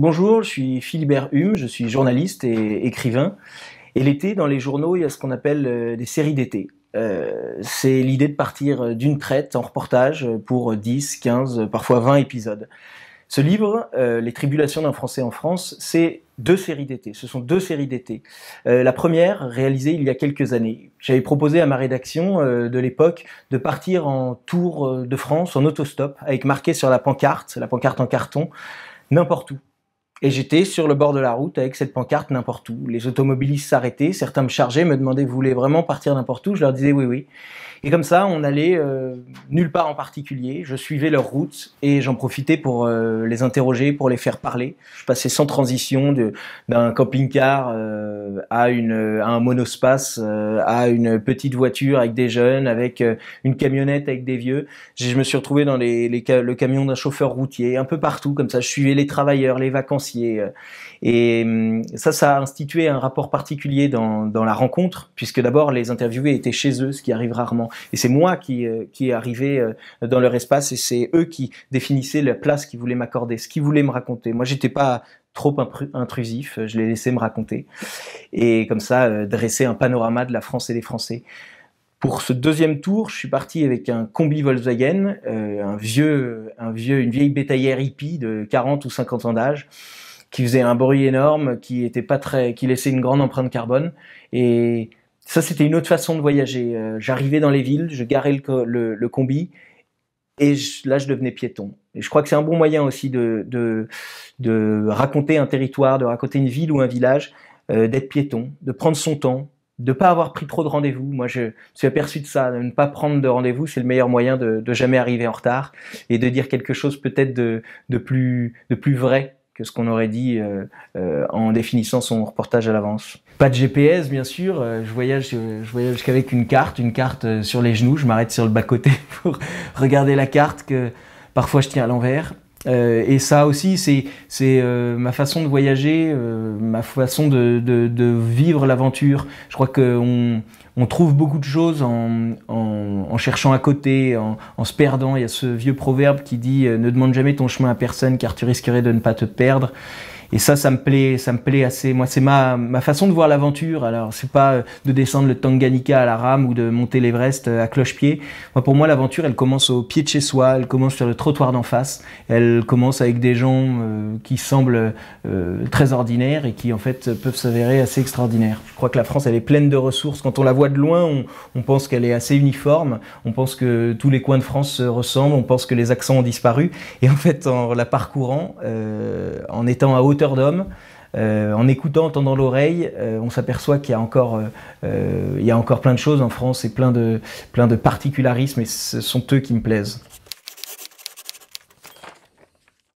Bonjour, je suis Philibert Hume, je suis journaliste et écrivain. Et l'été, dans les journaux, il y a ce qu'on appelle euh, des séries d'été. Euh, c'est l'idée de partir euh, d'une traite en reportage pour 10, 15, parfois 20 épisodes. Ce livre, Les Tribulations d'un Français en France, c'est deux séries d'été. Ce sont deux séries d'été. la première, réalisée il y a quelques années. J'avais proposé à ma rédaction de l'époque de partir en tour de France en autostop, avec marqué sur la pancarte, la pancarte en carton, n'importe où. Et j'étais sur le bord de la route avec cette pancarte n'importe où. Les automobilistes s'arrêtaient, certains me chargeaient, me demandaient vous voulez vraiment partir n'importe où Je leur disais oui, oui. Et comme ça, on allait euh, nulle part en particulier. Je suivais leur route et j'en profitais pour euh, les interroger, pour les faire parler. Je passais sans transition d'un camping-car euh, à, un monospace, à une petite voiture avec des jeunes, avec une camionnette avec des vieux. Je, me suis retrouvé dans les, le camion d'un chauffeur routier, un peu partout comme ça. Je suivais les travailleurs, les vacances euh, et hum, ça, ça a institué un rapport particulier dans, la rencontre, puisque d'abord les interviewés étaient chez eux, ce qui arrive rarement. Et c'est moi qui, euh, qui est arrivé euh, dans leur espace et c'est eux qui définissaient la place qu'ils voulaient m'accorder, ce qu'ils voulaient me raconter. Moi, j'étais pas trop intrusif, je les laissais me raconter. Et comme ça, dresser un panorama de la France et des Français. Pour ce deuxième tour, je suis parti avec un combi Volkswagen, euh, un vieux, un vieux, une vieille bétaillère hippie de 40 ou 50 ans d'âge, qui faisait un bruit énorme, qui était pas très, qui laissait une grande empreinte carbone. Et ça, c'était une autre façon de voyager. Euh, j'arrivais dans les villes, je garais le, le, combi, et là, je devenais piéton. Et je crois que c'est un bon moyen aussi de, de, raconter un territoire, de raconter une ville ou un village, euh, d'être piéton, de prendre son temps, de pas avoir pris trop de rendez-vous. Moi, je suis aperçu de ça. ne pas prendre de rendez-vous, c'est le meilleur moyen de, de, jamais arriver en retard et de dire quelque chose peut-être de, plus, de plus vrai que ce qu'on aurait dit euh, euh, en définissant son reportage à l'avance. Pas de GPS, bien sûr. Euh, je voyage, je voyage qu'avec une carte, une carte sur les genoux. Je m'arrête sur le bas-côté pour regarder la carte que parfois je tiens à l'envers. Euh, et ça aussi, c'est euh, ma façon de voyager, euh, ma façon de, vivre l'aventure. Je crois qu'on on trouve beaucoup de choses en, cherchant à côté, en, en, se perdant. Il y a ce vieux proverbe qui dit Ne demande jamais ton chemin à personne car tu risquerais de ne pas te perdre ⁇ et ça, ça me plaît, ça me plaît assez. Moi, c'est ma, ma façon de voir l'aventure. Alors, c'est pas euh, de descendre le Tanganyika à la rame ou de monter l'Everest euh, à cloche-pied. Moi, pour moi, l'aventure, elle commence au pied de chez soi, elle commence sur le trottoir d'en face, elle commence avec des gens euh, qui semblent très ordinaires et qui, en fait, peuvent s'avérer assez extraordinaires. Je crois que la France, elle est pleine de ressources. Quand on la voit de loin, on, pense qu'elle est assez uniforme, on pense que tous les coins de France se ressemblent, on pense que les accents ont disparu. Et en fait, en la parcourant, en étant à haute d'hommes. Euh, en écoutant, en tendant l'oreille, euh, on s'aperçoit qu'il y a encore, euh, il y a encore plein de choses en France et plein de, plein de particularismes, et ce sont eux qui me plaisent.